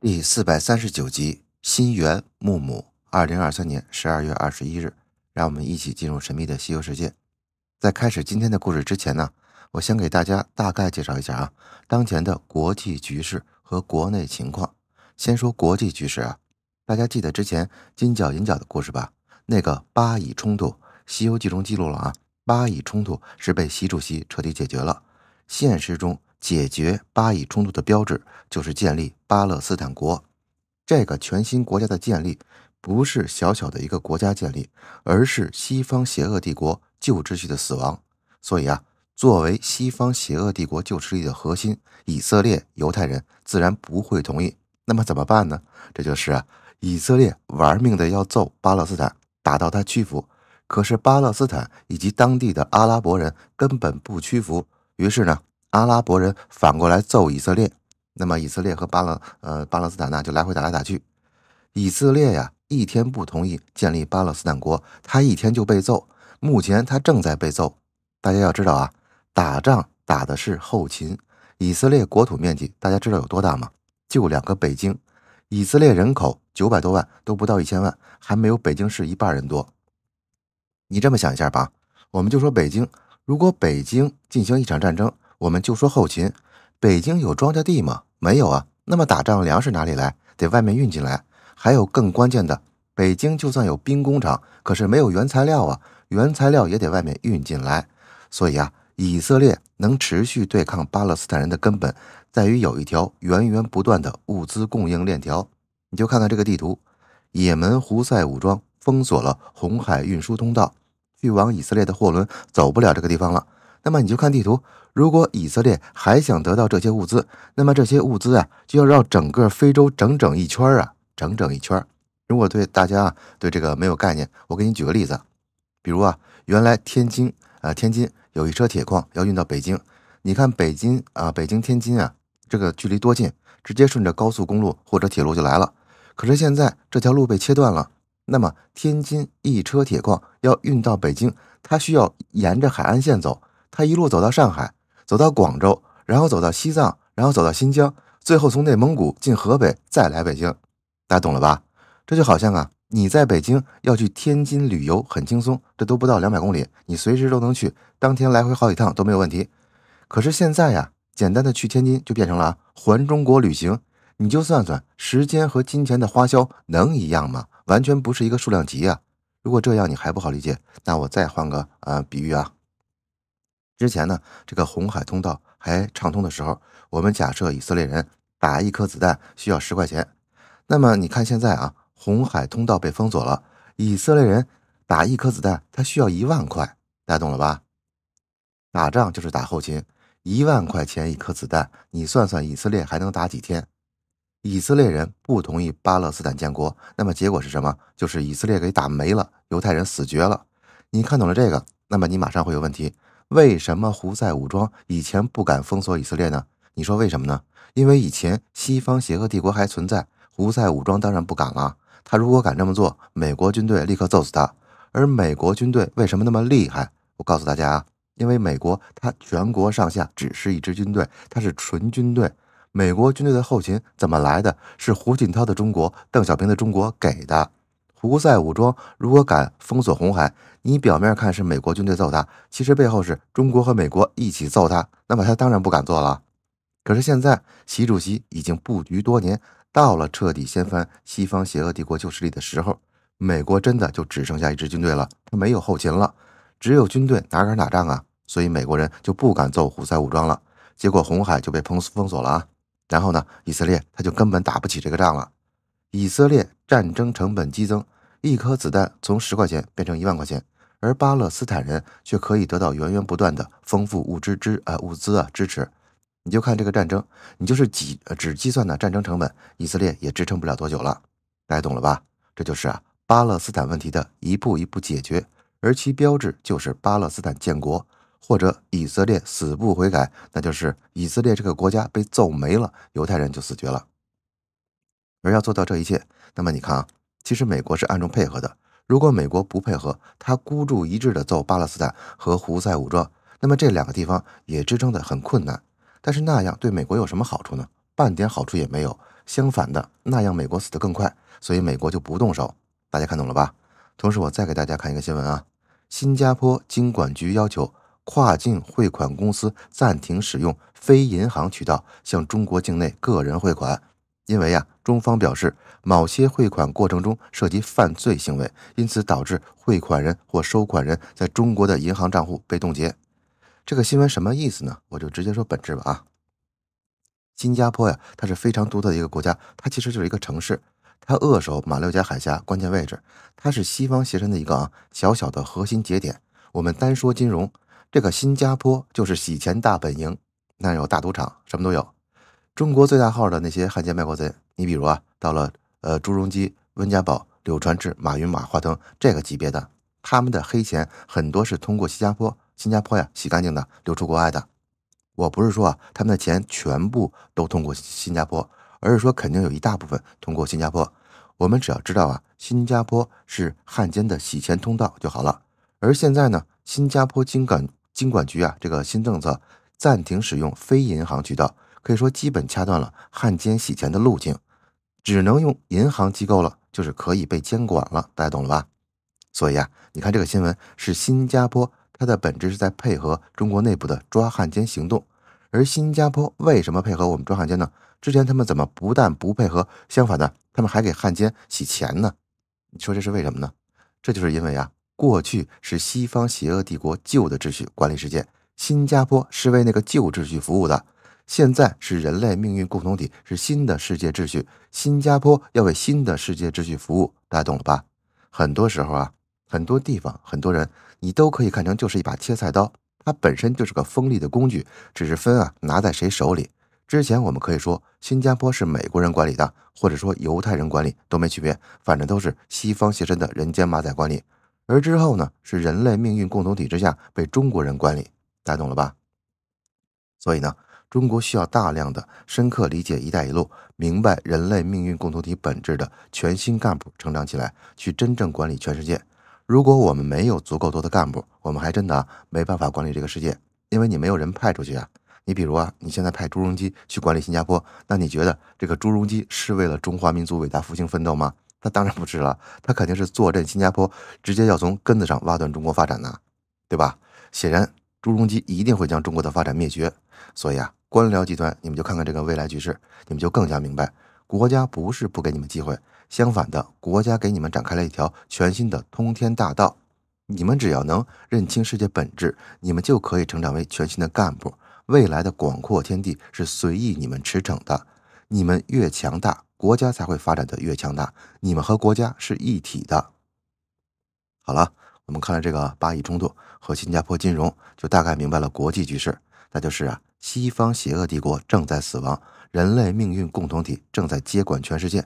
第四百三十九集《新猿木木》，二零二三年十二月二十一日，让我们一起进入神秘的西游世界。在开始今天的故事之前呢，我先给大家大概介绍一下啊，当前的国际局势和国内情况。先说国际局势啊，大家记得之前金角银角的故事吧？那个巴以冲突，西游记中记录了啊，巴以冲突是被习主席彻底解决了。现实中。解决巴以冲突的标志就是建立巴勒斯坦国，这个全新国家的建立不是小小的一个国家建立，而是西方邪恶帝国旧秩序的死亡。所以啊，作为西方邪恶帝国旧势力的核心，以色列犹太人自然不会同意。那么怎么办呢？这就是啊，以色列玩命的要揍巴勒斯坦，打到他屈服。可是巴勒斯坦以及当地的阿拉伯人根本不屈服。于是呢？阿拉伯人反过来揍以色列，那么以色列和巴勒呃巴勒斯坦呢就来回打来打去。以色列呀一天不同意建立巴勒斯坦国，他一天就被揍。目前他正在被揍。大家要知道啊，打仗打的是后勤。以色列国土面积大家知道有多大吗？就两个北京。以色列人口九百多万都不到一千万，还没有北京市一半人多。你这么想一下吧，我们就说北京，如果北京进行一场战争。我们就说后勤，北京有庄稼地吗？没有啊。那么打仗粮食哪里来？得外面运进来。还有更关键的，北京就算有兵工厂，可是没有原材料啊，原材料也得外面运进来。所以啊，以色列能持续对抗巴勒斯坦人的根本，在于有一条源源不断的物资供应链条。你就看看这个地图，也门胡塞武装封锁了红海运输通道，去往以色列的货轮走不了这个地方了。那么你就看地图，如果以色列还想得到这些物资，那么这些物资啊就要绕整个非洲整整一圈啊，整整一圈。如果对大家啊对这个没有概念，我给你举个例子，比如啊，原来天津呃天津有一车铁矿要运到北京，你看北京啊北京天津啊这个距离多近，直接顺着高速公路或者铁路就来了。可是现在这条路被切断了，那么天津一车铁矿要运到北京，它需要沿着海岸线走。他一路走到上海，走到广州，然后走到西藏，然后走到新疆，最后从内蒙古进河北，再来北京。大家懂了吧？这就好像啊，你在北京要去天津旅游，很轻松，这都不到两百公里，你随时都能去，当天来回好几趟都没有问题。可是现在呀，简单的去天津就变成了啊环中国旅行，你就算算时间和金钱的花销，能一样吗？完全不是一个数量级啊！如果这样你还不好理解，那我再换个啊比喻啊。之前呢，这个红海通道还畅通的时候，我们假设以色列人打一颗子弹需要十块钱。那么你看现在啊，红海通道被封锁了，以色列人打一颗子弹他需要一万块，大家懂了吧？打仗就是打后勤，一万块钱一颗子弹，你算算以色列还能打几天？以色列人不同意巴勒斯坦建国，那么结果是什么？就是以色列给打没了，犹太人死绝了。你看懂了这个，那么你马上会有问题。为什么胡塞武装以前不敢封锁以色列呢？你说为什么呢？因为以前西方邪恶帝国还存在，胡塞武装当然不敢了。他如果敢这么做，美国军队立刻揍死他。而美国军队为什么那么厉害？我告诉大家啊，因为美国它全国上下只是一支军队，它是纯军队。美国军队的后勤怎么来的？是胡锦涛的中国、邓小平的中国给的。胡塞武装如果敢封锁红海，你表面看是美国军队揍他，其实背后是中国和美国一起揍他。那么他当然不敢做了。可是现在，习主席已经布局多年，到了彻底掀翻西方邪恶帝国旧势力的时候。美国真的就只剩下一支军队了，他没有后勤了，只有军队哪敢打仗啊？所以美国人就不敢揍胡塞武装了。结果红海就被封封锁了啊！然后呢，以色列他就根本打不起这个仗了。以色列战争成本激增，一颗子弹从十块钱变成一万块钱。而巴勒斯坦人却可以得到源源不断的丰富物资支啊物资啊支持，你就看这个战争，你就是计只计算呢战争成本，以色列也支撑不了多久了，大家懂了吧？这就是啊巴勒斯坦问题的一步一步解决，而其标志就是巴勒斯坦建国，或者以色列死不悔改，那就是以色列这个国家被揍没了，犹太人就死绝了。而要做到这一切，那么你看啊，其实美国是暗中配合的。如果美国不配合，他孤注一掷地揍巴勒斯坦和胡塞武装，那么这两个地方也支撑得很困难。但是那样对美国有什么好处呢？半点好处也没有。相反的，那样美国死得更快。所以美国就不动手。大家看懂了吧？同时，我再给大家看一个新闻啊。新加坡金管局要求跨境汇款公司暂停使用非银行渠道向中国境内个人汇款。因为呀，中方表示某些汇款过程中涉及犯罪行为，因此导致汇款人或收款人在中国的银行账户被冻结。这个新闻什么意思呢？我就直接说本质吧。啊，新加坡呀，它是非常独特的一个国家，它其实就是一个城市，它扼守马六甲海峡关键位置，它是西方邪神的一个啊小小的核心节点。我们单说金融，这个新加坡就是洗钱大本营，那有大赌场，什么都有。中国最大号的那些汉奸卖国贼，你比如啊，到了呃朱镕基、温家宝、柳传志、马云、马化腾这个级别的，他们的黑钱很多是通过新加坡，新加坡呀洗干净的流出国外的。我不是说啊他们的钱全部都通过新加坡，而是说肯定有一大部分通过新加坡。我们只要知道啊，新加坡是汉奸的洗钱通道就好了。而现在呢，新加坡金管金管局啊这个新政策暂停使用非银行渠道。可以说，基本掐断了汉奸洗钱的路径，只能用银行机构了，就是可以被监管了。大家懂了吧？所以啊，你看这个新闻是新加坡，它的本质是在配合中国内部的抓汉奸行动。而新加坡为什么配合我们抓汉奸呢？之前他们怎么不但不配合，相反呢？他们还给汉奸洗钱呢？你说这是为什么呢？这就是因为啊，过去是西方邪恶帝国旧的秩序管理世界，新加坡是为那个旧秩序服务的。现在是人类命运共同体，是新的世界秩序。新加坡要为新的世界秩序服务，大家懂了吧？很多时候啊，很多地方，很多人，你都可以看成就是一把切菜刀，它本身就是个锋利的工具，只是分啊拿在谁手里。之前我们可以说新加坡是美国人管理的，或者说犹太人管理都没区别，反正都是西方邪神的人间马仔管理。而之后呢，是人类命运共同体之下被中国人管理，大家懂了吧？所以呢。中国需要大量的深刻理解“一带一路”，明白人类命运共同体本质的全新干部成长起来，去真正管理全世界。如果我们没有足够多的干部，我们还真的没办法管理这个世界，因为你没有人派出去啊。你比如啊，你现在派朱镕基去管理新加坡，那你觉得这个朱镕基是为了中华民族伟大复兴奋斗吗？那当然不是了，他肯定是坐镇新加坡，直接要从根子上挖断中国发展呢，对吧？显然，朱镕基一定会将中国的发展灭绝，所以啊。官僚集团，你们就看看这个未来局势，你们就更加明白，国家不是不给你们机会，相反的，国家给你们展开了一条全新的通天大道。你们只要能认清世界本质，你们就可以成长为全新的干部。未来的广阔天地是随意你们驰骋的。你们越强大，国家才会发展的越强大。你们和国家是一体的。好了，我们看了这个巴以冲突和新加坡金融，就大概明白了国际局势，那就是啊。西方邪恶帝国正在死亡，人类命运共同体正在接管全世界。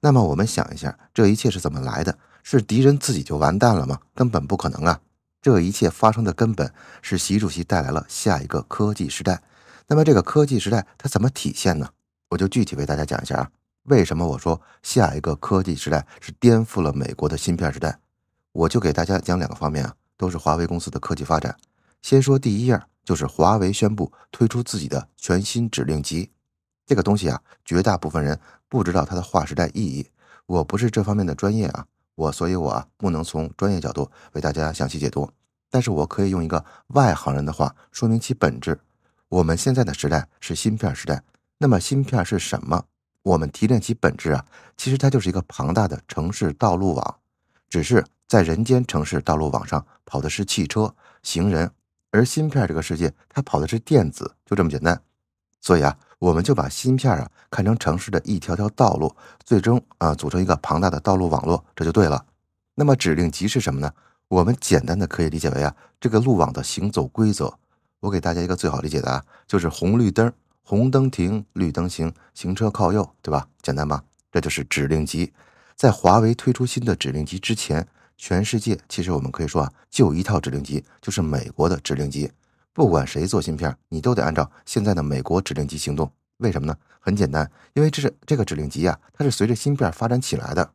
那么我们想一下，这一切是怎么来的？是敌人自己就完蛋了吗？根本不可能啊！这一切发生的根本是习主席带来了下一个科技时代。那么这个科技时代它怎么体现呢？我就具体为大家讲一下啊。为什么我说下一个科技时代是颠覆了美国的芯片时代？我就给大家讲两个方面啊，都是华为公司的科技发展。先说第一样。就是华为宣布推出自己的全新指令集，这个东西啊，绝大部分人不知道它的划时代意义。我不是这方面的专业啊，我所以，我啊不能从专业角度为大家详细解读，但是我可以用一个外行人的话说明其本质。我们现在的时代是芯片时代，那么芯片是什么？我们提炼其本质啊，其实它就是一个庞大的城市道路网，只是在人间城市道路网上跑的是汽车、行人。而芯片这个世界，它跑的是电子，就这么简单。所以啊，我们就把芯片啊看成城市的一条条道路，最终啊组成一个庞大的道路网络，这就对了。那么指令集是什么呢？我们简单的可以理解为啊这个路网的行走规则。我给大家一个最好理解的啊，就是红绿灯，红灯停，绿灯行，行车靠右，对吧？简单吧？这就是指令集。在华为推出新的指令集之前。全世界其实我们可以说啊，就一套指令集，就是美国的指令集。不管谁做芯片，你都得按照现在的美国指令集行动。为什么呢？很简单，因为这是这个指令集啊，它是随着芯片发展起来的。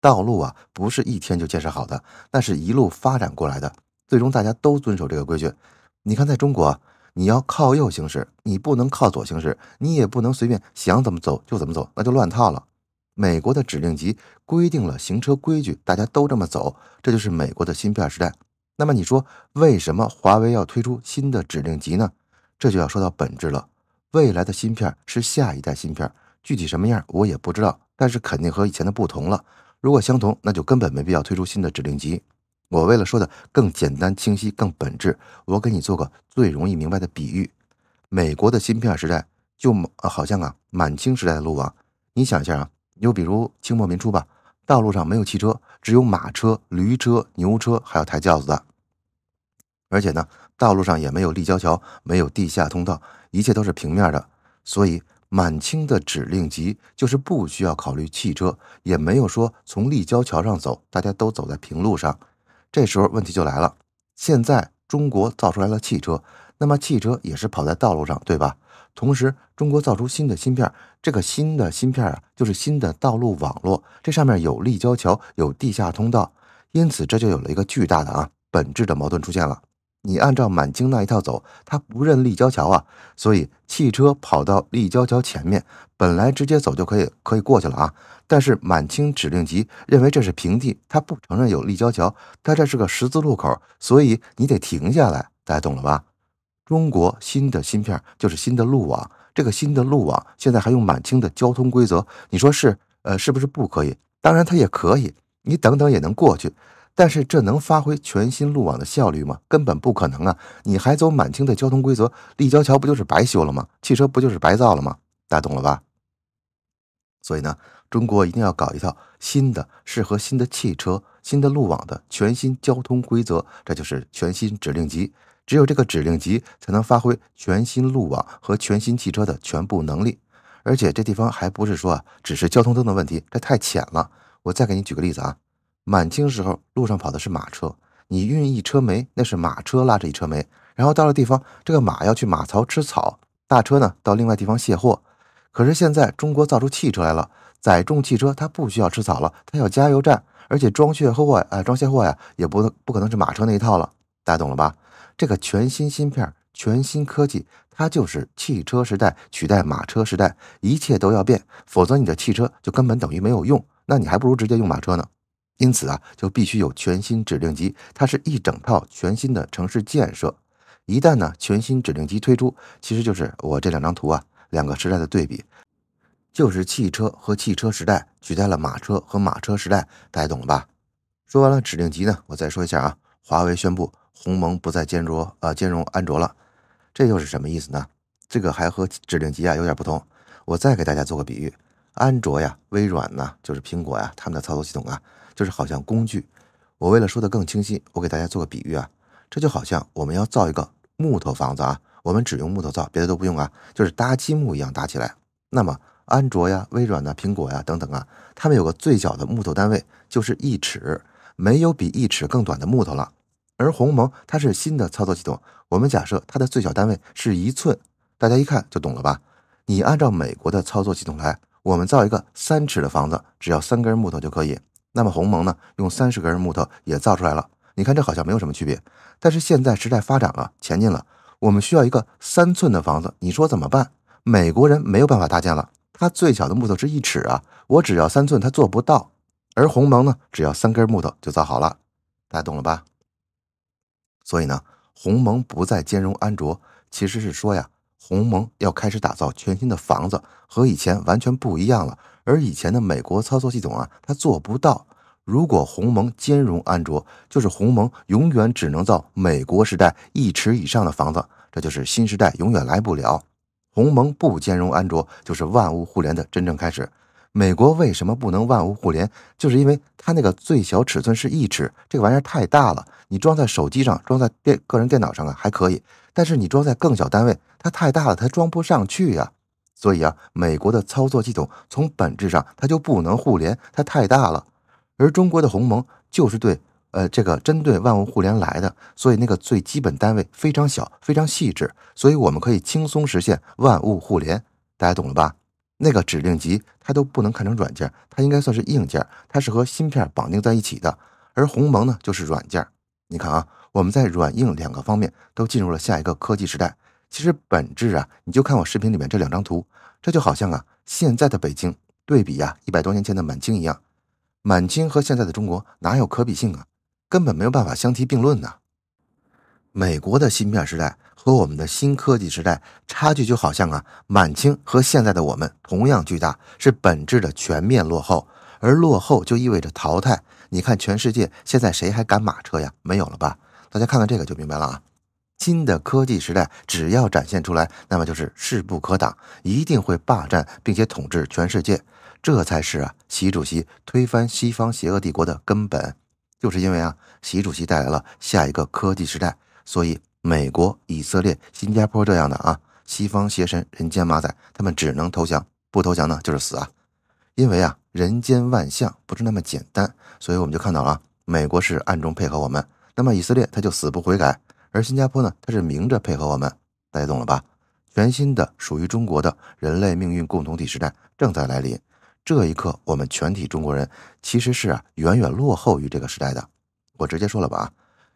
道路啊，不是一天就建设好的，那是一路发展过来的。最终大家都遵守这个规矩。你看，在中国，你要靠右行驶，你不能靠左行驶，你也不能随便想怎么走就怎么走，那就乱套了。美国的指令集规定了行车规矩，大家都这么走，这就是美国的芯片时代。那么你说为什么华为要推出新的指令集呢？这就要说到本质了。未来的芯片是下一代芯片，具体什么样我也不知道，但是肯定和以前的不同了。如果相同，那就根本没必要推出新的指令集。我为了说的更简单清晰、更本质，我给你做个最容易明白的比喻：美国的芯片时代就好像啊满清时代的路网，你想一下啊。就比如清末民初吧，道路上没有汽车，只有马车、驴车、牛车，还有抬轿子的。而且呢，道路上也没有立交桥，没有地下通道，一切都是平面的。所以满清的指令集就是不需要考虑汽车，也没有说从立交桥上走，大家都走在平路上。这时候问题就来了：现在中国造出来了汽车，那么汽车也是跑在道路上，对吧？同时，中国造出新的芯片，这个新的芯片啊，就是新的道路网络，这上面有立交桥，有地下通道，因此这就有了一个巨大的啊本质的矛盾出现了。你按照满清那一套走，他不认立交桥啊，所以汽车跑到立交桥前面，本来直接走就可以，可以过去了啊，但是满清指令集认为这是平地，他不承认有立交桥，他这是个十字路口，所以你得停下来，大家懂了吧？中国新的芯片就是新的路网，这个新的路网现在还用满清的交通规则，你说是？呃，是不是不可以？当然它也可以，你等等也能过去，但是这能发挥全新路网的效率吗？根本不可能啊！你还走满清的交通规则，立交桥不就是白修了吗？汽车不就是白造了吗？大家懂了吧？所以呢，中国一定要搞一套新的、适合新的汽车、新的路网的全新交通规则，这就是全新指令集。只有这个指令集才能发挥全新路网和全新汽车的全部能力，而且这地方还不是说啊，只是交通灯的问题，这太浅了。我再给你举个例子啊，满清时候路上跑的是马车，你运一车煤，那是马车拉着一车煤，然后到了地方，这个马要去马槽吃草，大车呢到另外地方卸货。可是现在中国造出汽车来了，载重汽车它不需要吃草了，它有加油站，而且装卸货啊，装卸货呀，也不不可能是马车那一套了，大家懂了吧？这个全新芯片、全新科技，它就是汽车时代取代马车时代，一切都要变，否则你的汽车就根本等于没有用，那你还不如直接用马车呢。因此啊，就必须有全新指令集，它是一整套全新的城市建设。一旦呢，全新指令集推出，其实就是我这两张图啊，两个时代的对比，就是汽车和汽车时代取代了马车和马车时代，大家懂了吧？说完了指令集呢，我再说一下啊，华为宣布。鸿蒙不再兼容呃兼容安卓了，这又是什么意思呢？这个还和指令集啊有点不同。我再给大家做个比喻，安卓呀、微软呢、就是苹果呀，他们的操作系统啊，就是好像工具。我为了说的更清晰，我给大家做个比喻啊，这就好像我们要造一个木头房子啊，我们只用木头造，别的都不用啊，就是搭积木一样搭起来。那么安卓呀、微软呢、苹果呀等等啊，他们有个最小的木头单位就是一尺，没有比一尺更短的木头了。而鸿蒙它是新的操作系统，我们假设它的最小单位是一寸，大家一看就懂了吧？你按照美国的操作系统来，我们造一个三尺的房子，只要三根木头就可以。那么鸿蒙呢，用三十根木头也造出来了。你看这好像没有什么区别，但是现在时代发展了，前进了，我们需要一个三寸的房子，你说怎么办？美国人没有办法搭建了，他最小的木头是一尺啊，我只要三寸，他做不到。而鸿蒙呢，只要三根木头就造好了，大家懂了吧？所以呢，鸿蒙不再兼容安卓，其实是说呀，鸿蒙要开始打造全新的房子，和以前完全不一样了。而以前的美国操作系统啊，它做不到。如果鸿蒙兼容安卓，就是鸿蒙永远只能造美国时代一尺以上的房子，这就是新时代永远来不了。鸿蒙不兼容安卓，就是万物互联的真正开始。美国为什么不能万物互联？就是因为它那个最小尺寸是一尺，这个玩意儿太大了。你装在手机上，装在电个人电脑上啊，还可以。但是你装在更小单位，它太大了，它装不上去呀。所以啊，美国的操作系统从本质上它就不能互联，它太大了。而中国的鸿蒙就是对，呃，这个针对万物互联来的，所以那个最基本单位非常小，非常细致，所以我们可以轻松实现万物互联。大家懂了吧？那个指令集。它都不能看成软件，它应该算是硬件，它是和芯片绑定在一起的。而鸿蒙呢，就是软件。你看啊，我们在软硬两个方面都进入了下一个科技时代。其实本质啊，你就看我视频里面这两张图，这就好像啊现在的北京对比呀一百多年前的满清一样。满清和现在的中国哪有可比性啊？根本没有办法相提并论呢。美国的芯片时代和我们的新科技时代差距，就好像啊，满清和现在的我们同样巨大，是本质的全面落后，而落后就意味着淘汰。你看，全世界现在谁还赶马车呀？没有了吧？大家看看这个就明白了啊！新的科技时代只要展现出来，那么就是势不可挡，一定会霸占并且统治全世界。这才是啊，习主席推翻西方邪恶帝国的根本，就是因为啊，习主席带来了下一个科技时代。所以，美国、以色列、新加坡这样的啊，西方邪神、人间马仔，他们只能投降，不投降呢就是死啊！因为啊，人间万象不是那么简单，所以我们就看到了啊，美国是暗中配合我们，那么以色列他就死不悔改，而新加坡呢，他是明着配合我们，大家懂了吧？全新的属于中国的人类命运共同体时代正在来临，这一刻，我们全体中国人其实是啊，远远落后于这个时代的。我直接说了吧啊！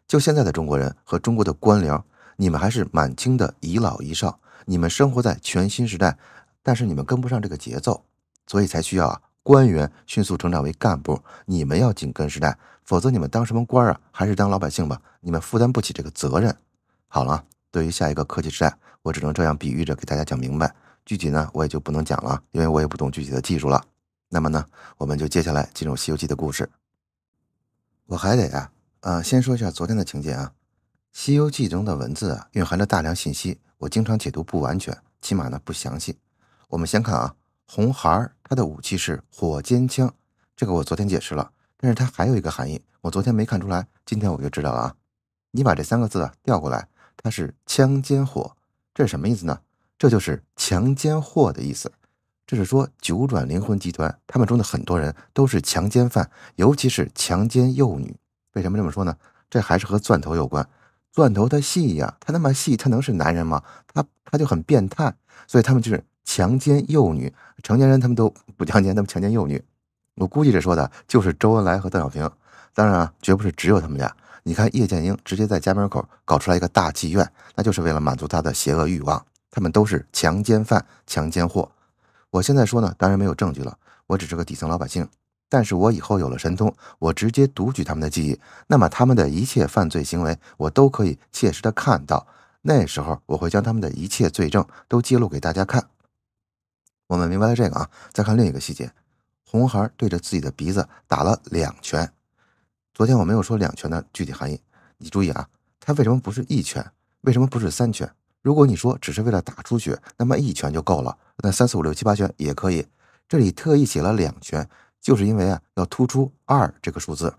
就现在的中国人和中国的官僚，你们还是满清的遗老遗少，你们生活在全新时代，但是你们跟不上这个节奏，所以才需要啊官员迅速成长为干部。你们要紧跟时代，否则你们当什么官啊？还是当老百姓吧，你们负担不起这个责任。好了，对于下一个科技时代，我只能这样比喻着给大家讲明白，具体呢我也就不能讲了，因为我也不懂具体的技术了。那么呢，我们就接下来进入《西游记》的故事，我还得啊。呃，先说一下昨天的情节啊，《西游记》中的文字啊，蕴含着大量信息。我经常解读不完全，起码呢不详细。我们先看啊，红孩儿他的武器是火尖枪，这个我昨天解释了。但是它还有一个含义，我昨天没看出来，今天我就知道了啊。你把这三个字啊调过来，它是枪尖火，这是什么意思呢？这就是强奸货的意思。这是说九转灵魂集团他们中的很多人都是强奸犯，尤其是强奸幼女。为什么这么说呢？这还是和钻头有关。钻头它细呀，它那么细，它能是男人吗？他他就很变态，所以他们就是强奸幼女，成年人他们都不强奸，他们强奸幼女。我估计这说的就是周恩来和邓小平，当然啊，绝不是只有他们俩。你看叶剑英直接在家门口搞出来一个大妓院，那就是为了满足他的邪恶欲望。他们都是强奸犯、强奸货。我现在说呢，当然没有证据了，我只是个底层老百姓。但是我以后有了神通，我直接读取他们的记忆，那么他们的一切犯罪行为，我都可以切实的看到。那时候我会将他们的一切罪证都揭露给大家看。我们明白了这个啊，再看另一个细节，红孩对着自己的鼻子打了两拳。昨天我没有说两拳的具体含义，你注意啊，他为什么不是一拳？为什么不是三拳？如果你说只是为了打出血，那么一拳就够了，那三四五六七八拳也可以。这里特意写了两拳。就是因为啊，要突出二这个数字。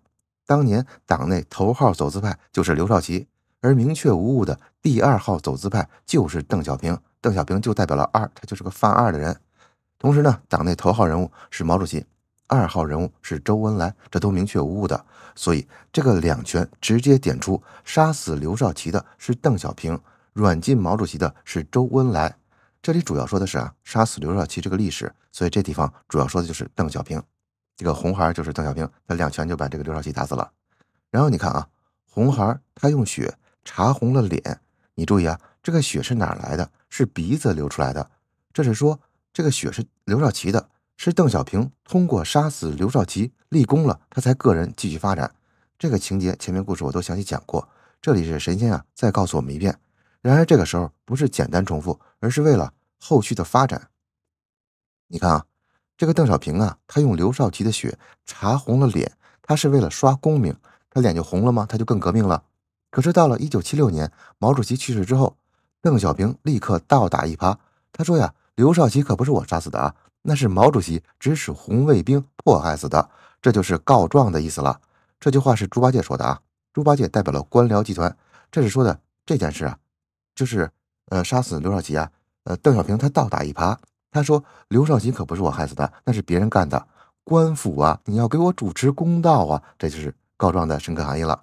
当年党内头号走资派就是刘少奇，而明确无误的第二号走资派就是邓小平。邓小平就代表了二，他就是个犯二的人。同时呢，党内头号人物是毛主席，二号人物是周恩来，这都明确无误的。所以这个两拳直接点出，杀死刘少奇的是邓小平，软禁毛主席的是周恩来。这里主要说的是啊，杀死刘少奇这个历史，所以这地方主要说的就是邓小平。这个红孩就是邓小平，他两拳就把这个刘少奇打死了。然后你看啊，红孩他用血擦红了脸，你注意啊，这个血是哪来的？是鼻子流出来的。这是说这个血是刘少奇的，是邓小平通过杀死刘少奇立功了，他才个人继续发展。这个情节前面故事我都详细讲过，这里是神仙啊，再告诉我们一遍。然而这个时候不是简单重复，而是为了后续的发展。你看啊。这个邓小平啊，他用刘少奇的血查红了脸，他是为了刷功名，他脸就红了吗？他就更革命了。可是到了一九七六年，毛主席去世之后，邓小平立刻倒打一耙，他说呀：“刘少奇可不是我杀死的啊，那是毛主席指使红卫兵迫害死的。”这就是告状的意思了。这句话是猪八戒说的啊，猪八戒代表了官僚集团。这是说的这件事啊，就是呃，杀死刘少奇啊，呃，邓小平他倒打一耙。他说：“刘少奇可不是我害死的，那是别人干的。官府啊，你要给我主持公道啊！”这就是告状的深刻含义了。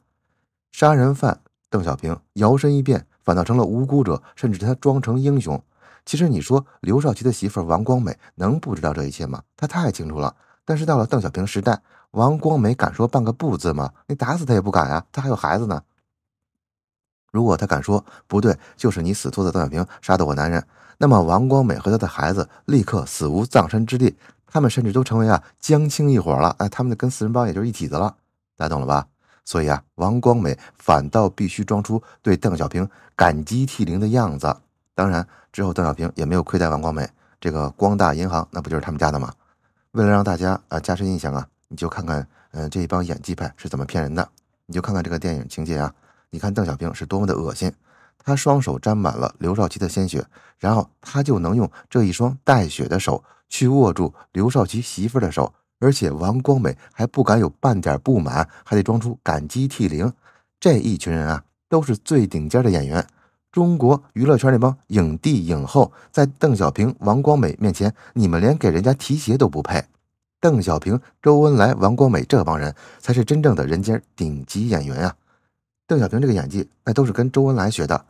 杀人犯邓小平摇身一变，反倒成了无辜者，甚至他装成英雄。其实你说刘少奇的媳妇王光美能不知道这一切吗？他太清楚了。但是到了邓小平时代，王光美敢说半个不字吗？你打死他也不敢呀，他还有孩子呢。如果他敢说不对，就是你死拖着邓小平杀的我男人，那么王光美和他的孩子立刻死无葬身之地。他们甚至都成为啊江青一伙了，哎，他们跟四人帮也就是一体的了，大家懂了吧？所以啊，王光美反倒必须装出对邓小平感激涕零的样子。当然之后邓小平也没有亏待王光美，这个光大银行那不就是他们家的吗？为了让大家啊加深印象啊，你就看看，嗯，这一帮演技派是怎么骗人的，你就看看这个电影情节啊。你看邓小平是多么的恶心，他双手沾满了刘少奇的鲜血，然后他就能用这一双带血的手去握住刘少奇媳妇的手，而且王光美还不敢有半点不满，还得装出感激涕零。这一群人啊，都是最顶尖的演员，中国娱乐圈那帮影帝影后，在邓小平、王光美面前，你们连给人家提鞋都不配。邓小平、周恩来、王光美这帮人才是真正的人间顶级演员啊！邓小平这个演技，那都是跟周恩来学的。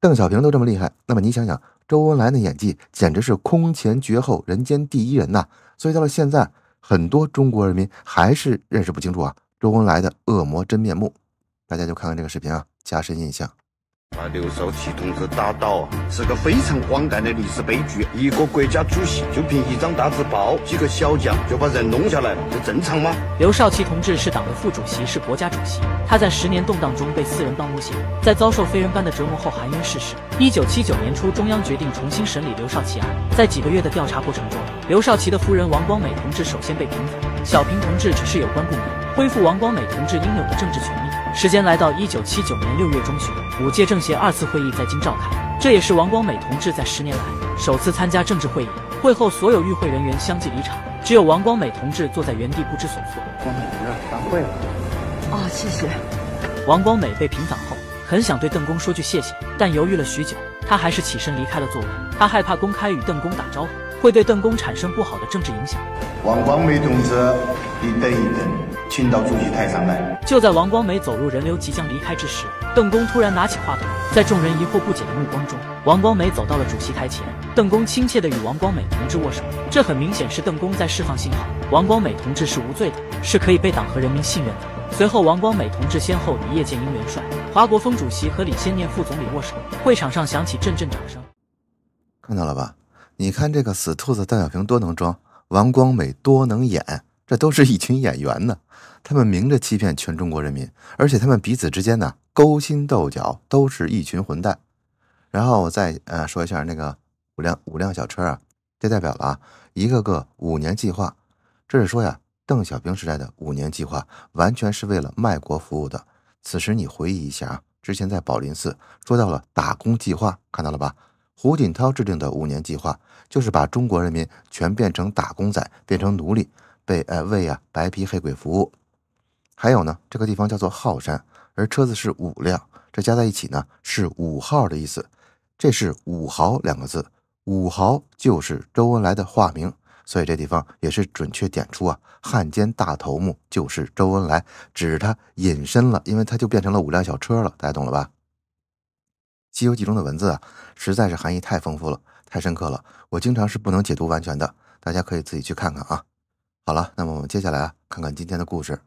邓小平都这么厉害，那么你想想，周恩来的演技简直是空前绝后，人间第一人呐！所以到了现在，很多中国人民还是认识不清楚啊，周恩来的恶魔真面目。大家就看看这个视频啊，加深印象。把刘少奇同志打倒，是个非常荒诞的历史悲剧。一个国家主席，就凭一张大字报，几个小将就把人弄下来，这正常吗？刘少奇同志是党的副主席，是国家主席。他在十年动荡中被四人帮诬陷，在遭受非人般的折磨后含冤逝世。一九七九年初，中央决定重新审理刘少奇案。在几个月的调查过程中，刘少奇的夫人王光美同志首先被平反。小平同志指示有关部门恢复王光美同志应有的政治权利。时间来到一九七九年六月中旬，五届政协二次会议在京召开，这也是王光美同志在十年来首次参加政治会议。会后，所有与会人员相继离场，只有王光美同志坐在原地不知所措。光美同志，散会了。啊，谢谢。王光美被平反后，很想对邓公说句谢谢，但犹豫了许久，他还是起身离开了座位。他害怕公开与邓公打招呼，会对邓公产生不好的政治影响。王光美同志，你等一等。请到主席台上来。就在王光美走入人流、即将离开之时，邓公突然拿起话筒，在众人疑惑不解的目光中，王光美走到了主席台前。邓公亲切的与王光美同志握手，这很明显是邓公在释放信号：王光美同志是无罪的，是可以被党和人民信任的。随后，王光美同志先后与叶剑英元帅、华国锋主席和李先念副总理握手，会场上响起阵阵掌声。看到了吧？你看这个死兔子邓小平多能装，王光美多能演，这都是一群演员呢。他们明着欺骗全中国人民，而且他们彼此之间呢勾心斗角，都是一群混蛋。然后我再呃说一下那个五辆五辆小车啊，这代表了啊一个个五年计划。这是说呀，邓小平时代的五年计划完全是为了卖国服务的。此时你回忆一下啊，之前在宝林寺说到了打工计划，看到了吧？胡锦涛制定的五年计划就是把中国人民全变成打工仔，变成奴隶，被呃为啊白皮黑鬼服务。还有呢，这个地方叫做号山，而车子是五辆，这加在一起呢是五号的意思。这是“五豪”两个字，“五豪”就是周恩来的化名，所以这地方也是准确点出啊，汉奸大头目就是周恩来，指他隐身了，因为他就变成了五辆小车了，大家懂了吧？《西游记》中的文字啊，实在是含义太丰富了，太深刻了，我经常是不能解读完全的，大家可以自己去看看啊。好了，那么我们接下来啊，看看今天的故事。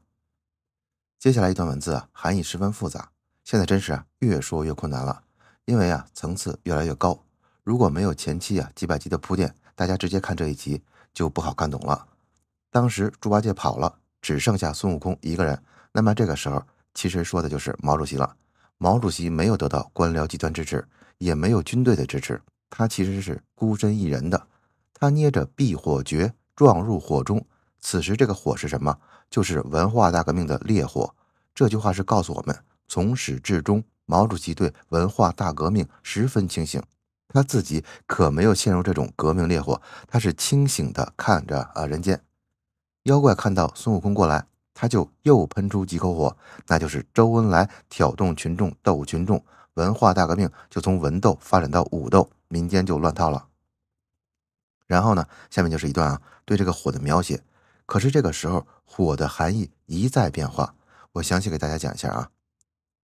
接下来一段文字啊，含义十分复杂，现在真是啊越说越困难了，因为啊层次越来越高。如果没有前期啊几百集的铺垫，大家直接看这一集就不好看懂了。当时猪八戒跑了，只剩下孙悟空一个人。那么这个时候，其实说的就是毛主席了。毛主席没有得到官僚集团支持，也没有军队的支持，他其实是孤身一人的。他捏着避火诀撞入火中，此时这个火是什么？就是文化大革命的烈火，这句话是告诉我们，从始至终，毛主席对文化大革命十分清醒，他自己可没有陷入这种革命烈火，他是清醒的看着啊人间。妖怪看到孙悟空过来，他就又喷出几口火，那就是周恩来挑动群众斗群众，文化大革命就从文斗发展到武斗，民间就乱套了。然后呢，下面就是一段啊，对这个火的描写。可是这个时候，火的含义一再变化。我详细给大家讲一下啊，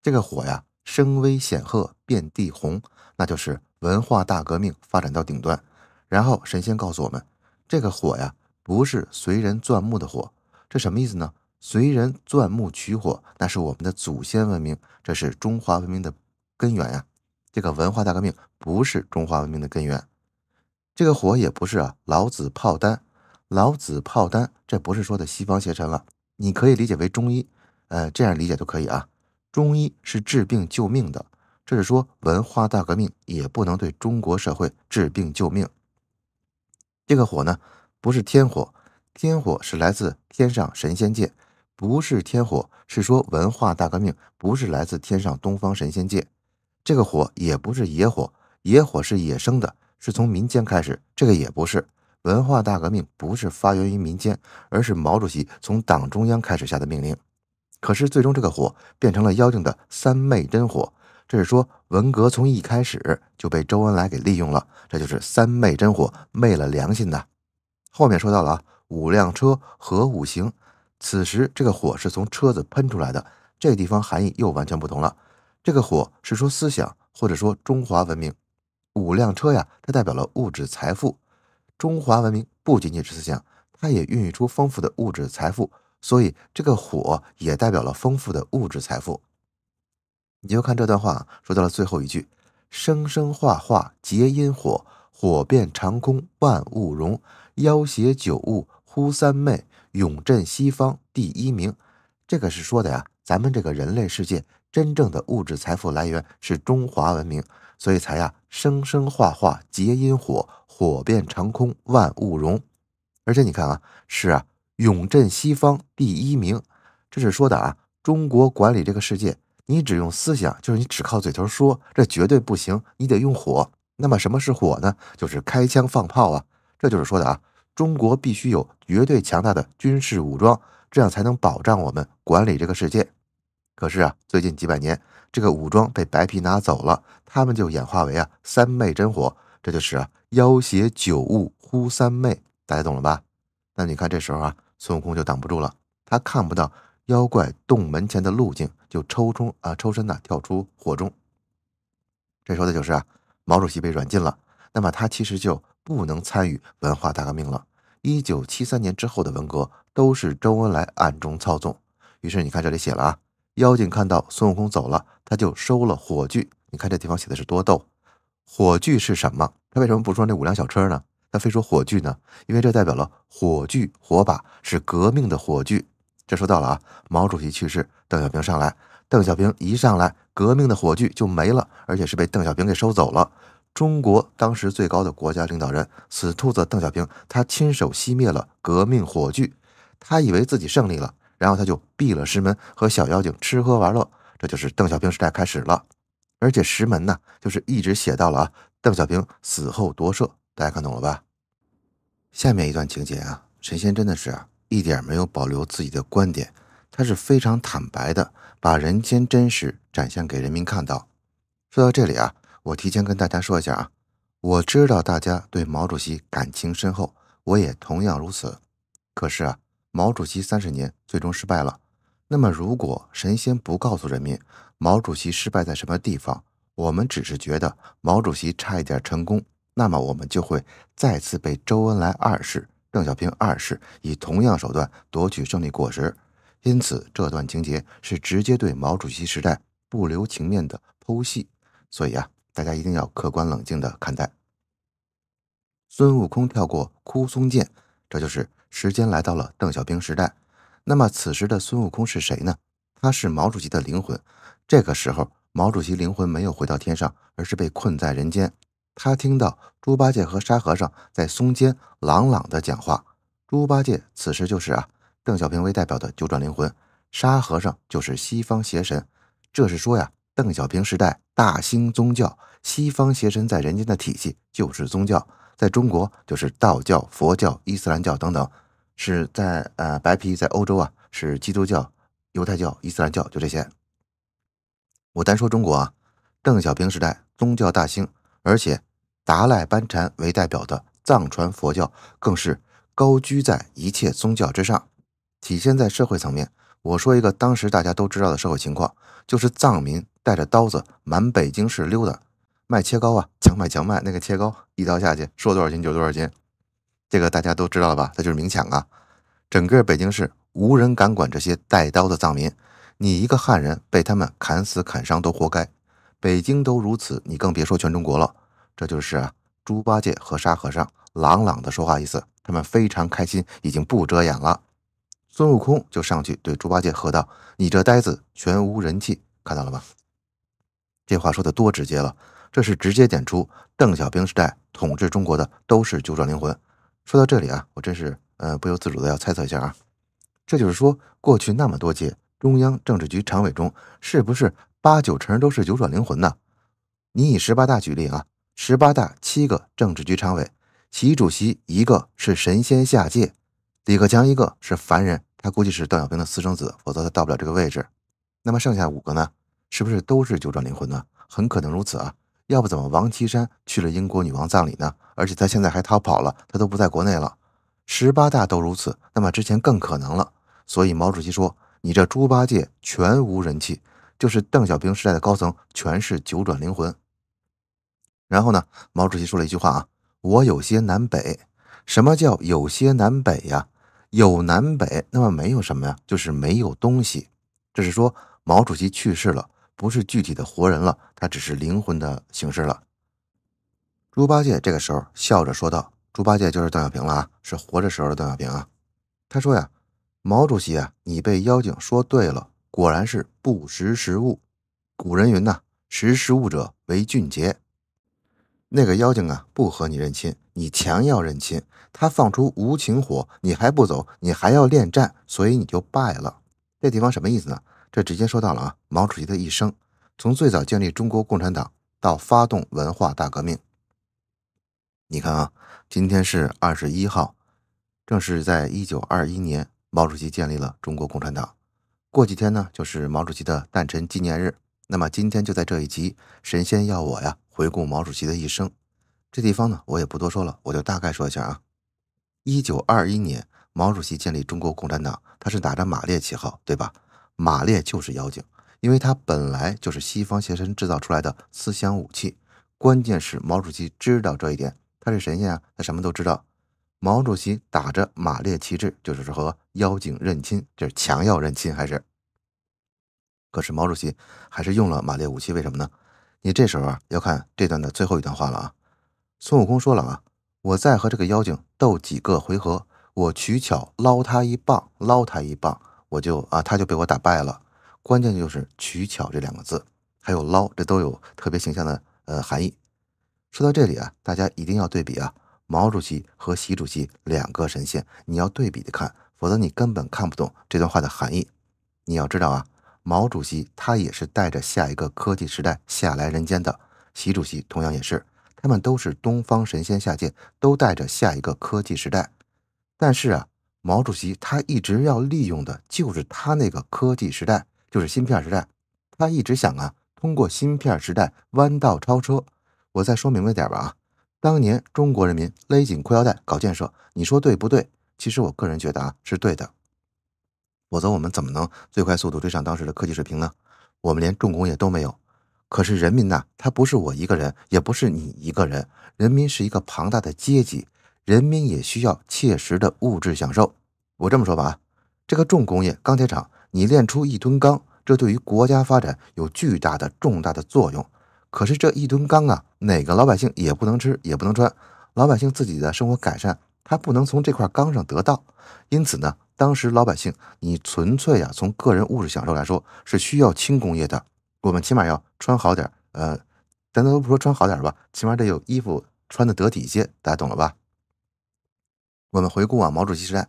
这个火呀，声威显赫，遍地红，那就是文化大革命发展到顶端。然后神仙告诉我们，这个火呀，不是随人钻木的火，这什么意思呢？随人钻木取火，那是我们的祖先文明，这是中华文明的根源呀。这个文化大革命不是中华文明的根源，这个火也不是啊，老子炮弹。老子炮弹，这不是说的西方邪神了，你可以理解为中医，呃，这样理解都可以啊。中医是治病救命的，这是说文化大革命也不能对中国社会治病救命。这个火呢，不是天火，天火是来自天上神仙界，不是天火，是说文化大革命不是来自天上东方神仙界。这个火也不是野火，野火是野生的，是从民间开始，这个也不是。文化大革命不是发源于民间，而是毛主席从党中央开始下的命令。可是最终这个火变成了妖精的三昧真火，这是说文革从一开始就被周恩来给利用了，这就是三昧真火昧了良心的。后面说到了啊，五辆车和五行，此时这个火是从车子喷出来的，这地方含义又完全不同了。这个火是说思想或者说中华文明，五辆车呀，它代表了物质财富。中华文明不仅仅是思想，它也孕育出丰富的物质财富，所以这个火也代表了丰富的物质财富。你就看这段话，说到了最后一句：“生生化化结因火，火遍长空万物融，妖邪九物呼三昧，永镇西方第一名。”这个是说的呀，咱们这个人类世界真正的物质财富来源是中华文明。所以才呀，生生化化结因火，火遍长空，万物融。而且你看啊，是啊，勇振西方第一名，这是说的啊，中国管理这个世界，你只用思想，就是你只靠嘴头说，这绝对不行，你得用火。那么什么是火呢？就是开枪放炮啊，这就是说的啊，中国必须有绝对强大的军事武装，这样才能保障我们管理这个世界。可是啊，最近几百年。这个武装被白皮拿走了，他们就演化为啊三昧真火，这就是啊妖邪九物呼三昧，大家懂了吧？那你看这时候啊，孙悟空就挡不住了，他看不到妖怪洞门前的路径，就抽中啊抽身呢跳出火中。这说的就是啊毛主席被软禁了，那么他其实就不能参与文化大革命了。一九七三年之后的文革都是周恩来暗中操纵。于是你看这里写了啊，妖精看到孙悟空走了。他就收了火炬，你看这地方写的是多逗。火炬是什么？他为什么不说那五辆小车呢？他非说火炬呢？因为这代表了火炬、火把是革命的火炬。这说到了啊，毛主席去世，邓小平上来，邓小平一上来，革命的火炬就没了，而且是被邓小平给收走了。中国当时最高的国家领导人，死兔子邓小平，他亲手熄灭了革命火炬。他以为自己胜利了，然后他就闭了师门，和小妖精吃喝玩乐。这就是邓小平时代开始了，而且石门呢，就是一直写到了啊邓小平死后夺舍，大家看懂了吧？下面一段情节啊，陈先真的是啊一点没有保留自己的观点，他是非常坦白的把人间真实展现给人民看到。说到这里啊，我提前跟大家说一下啊，我知道大家对毛主席感情深厚，我也同样如此。可是啊，毛主席三十年最终失败了。那么，如果神仙不告诉人民毛主席失败在什么地方，我们只是觉得毛主席差一点成功，那么我们就会再次被周恩来二世、邓小平二世以同样手段夺取胜利果实。因此，这段情节是直接对毛主席时代不留情面的剖析。所以啊，大家一定要客观冷静的看待。孙悟空跳过枯松涧，这就是时间来到了邓小平时代。那么此时的孙悟空是谁呢？他是毛主席的灵魂。这个时候，毛主席灵魂没有回到天上，而是被困在人间。他听到猪八戒和沙和尚在松间朗朗的讲话。猪八戒此时就是啊，邓小平为代表的九转灵魂；沙和尚就是西方邪神。这是说呀，邓小平时代大兴宗教，西方邪神在人间的体系就是宗教，在中国就是道教、佛教、伊斯兰教等等。是在呃，白皮在欧洲啊，是基督教、犹太教、伊斯兰教，就这些。我单说中国啊，邓小平时代宗教大兴，而且达赖班禅为代表的藏传佛教更是高居在一切宗教之上。体现在社会层面，我说一个当时大家都知道的社会情况，就是藏民带着刀子满北京市溜达，卖切糕啊，强买强卖那个切糕，一刀下去说多少斤就多少斤。这个大家都知道了吧？这就是明抢啊！整个北京市无人敢管这些带刀的藏民，你一个汉人被他们砍死砍伤都活该。北京都如此，你更别说全中国了。这就是啊，猪八戒和沙和尚朗朗的说话意思，他们非常开心，已经不遮掩了。孙悟空就上去对猪八戒喝道：“你这呆子，全无人气，看到了吧？”这话说的多直接了，这是直接点出邓小平时代统治中国的都是九转灵魂。说到这里啊，我真是呃不由自主的要猜测一下啊，这就是说，过去那么多届中央政治局常委中，是不是八九成都是九转灵魂呢？你以十八大举例啊，十八大七个政治局常委，其主席一个是神仙下界，李克强一个是凡人，他估计是邓小平的私生子，否则他到不了这个位置。那么剩下五个呢，是不是都是九转灵魂呢？很可能如此啊，要不怎么王岐山去了英国女王葬礼呢？而且他现在还逃跑了，他都不在国内了。十八大都如此，那么之前更可能了。所以毛主席说：“你这猪八戒全无人气，就是邓小平时代的高层全是九转灵魂。”然后呢，毛主席说了一句话啊：“我有些南北。”什么叫有些南北呀？有南北，那么没有什么呀？就是没有东西。这是说毛主席去世了，不是具体的活人了，他只是灵魂的形式了。猪八戒这个时候笑着说道：“猪八戒就是邓小平了啊，是活着时候的邓小平啊。”他说：“呀，毛主席啊，你被妖精说对了，果然是不识时务。古人云呐，识时务者为俊杰。那个妖精啊，不和你认亲，你强要认亲，他放出无情火，你还不走，你还要恋战，所以你就败了。这地方什么意思呢？这直接说到了啊，毛主席的一生，从最早建立中国共产党，到发动文化大革命。”你看啊，今天是二十一号，正是在一九二一年，毛主席建立了中国共产党。过几天呢，就是毛主席的诞辰纪念日。那么今天就在这一集《神仙要我呀》，回顾毛主席的一生。这地方呢，我也不多说了，我就大概说一下啊。一九二一年，毛主席建立中国共产党，他是打着马列旗号，对吧？马列就是妖精，因为他本来就是西方邪神制造出来的思想武器。关键是毛主席知道这一点。他是神仙啊，他什么都知道。毛主席打着马列旗帜，就是和妖精认亲，这是强要认亲还是？可是毛主席还是用了马列武器，为什么呢？你这时候啊要看这段的最后一段话了啊。孙悟空说了啊，我再和这个妖精斗几个回合，我取巧捞他一棒，捞他一棒，我就啊他就被我打败了。关键就是“取巧”这两个字，还有“捞”，这都有特别形象的呃含义。说到这里啊，大家一定要对比啊，毛主席和习主席两个神仙，你要对比的看，否则你根本看不懂这段话的含义。你要知道啊，毛主席他也是带着下一个科技时代下来人间的，习主席同样也是，他们都是东方神仙下界，都带着下一个科技时代。但是啊，毛主席他一直要利用的就是他那个科技时代，就是芯片时代，他一直想啊，通过芯片时代弯道超车。我再说明白点吧啊，当年中国人民勒紧裤腰带搞建设，你说对不对？其实我个人觉得啊是对的，否则我们怎么能最快速度追上当时的科技水平呢？我们连重工业都没有，可是人民呐，他不是我一个人，也不是你一个人，人民是一个庞大的阶级，人民也需要切实的物质享受。我这么说吧啊，这个重工业钢铁厂，你炼出一吨钢，这对于国家发展有巨大的重大的作用。可是这一吨钢啊，哪个老百姓也不能吃，也不能穿，老百姓自己的生活改善，他不能从这块钢上得到。因此呢，当时老百姓，你纯粹啊，从个人物质享受来说，是需要轻工业的。我们起码要穿好点，呃，咱都不说穿好点吧，起码得有衣服穿的得体一些，大家懂了吧？我们回顾啊，毛主席时代，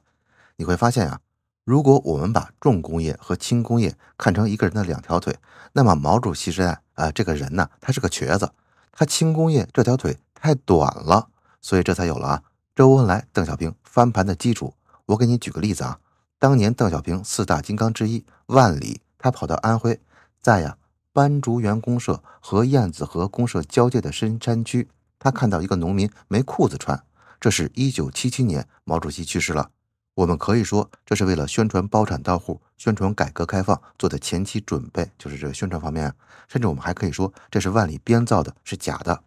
你会发现啊，如果我们把重工业和轻工业看成一个人的两条腿，那么毛主席时代啊，这个人呢，他是个瘸子，他轻工业这条腿太短了，所以这才有了啊，周恩来、邓小平翻盘的基础。我给你举个例子啊，当年邓小平四大金刚之一万里，他跑到安徽，在呀班竹园公社和燕子河公社交界的深山区，他看到一个农民没裤子穿，这是一九七七年，毛主席去世了。我们可以说，这是为了宣传包产到户、宣传改革开放做的前期准备，就是这个宣传方面啊。甚至我们还可以说，这是万里编造的，是假的，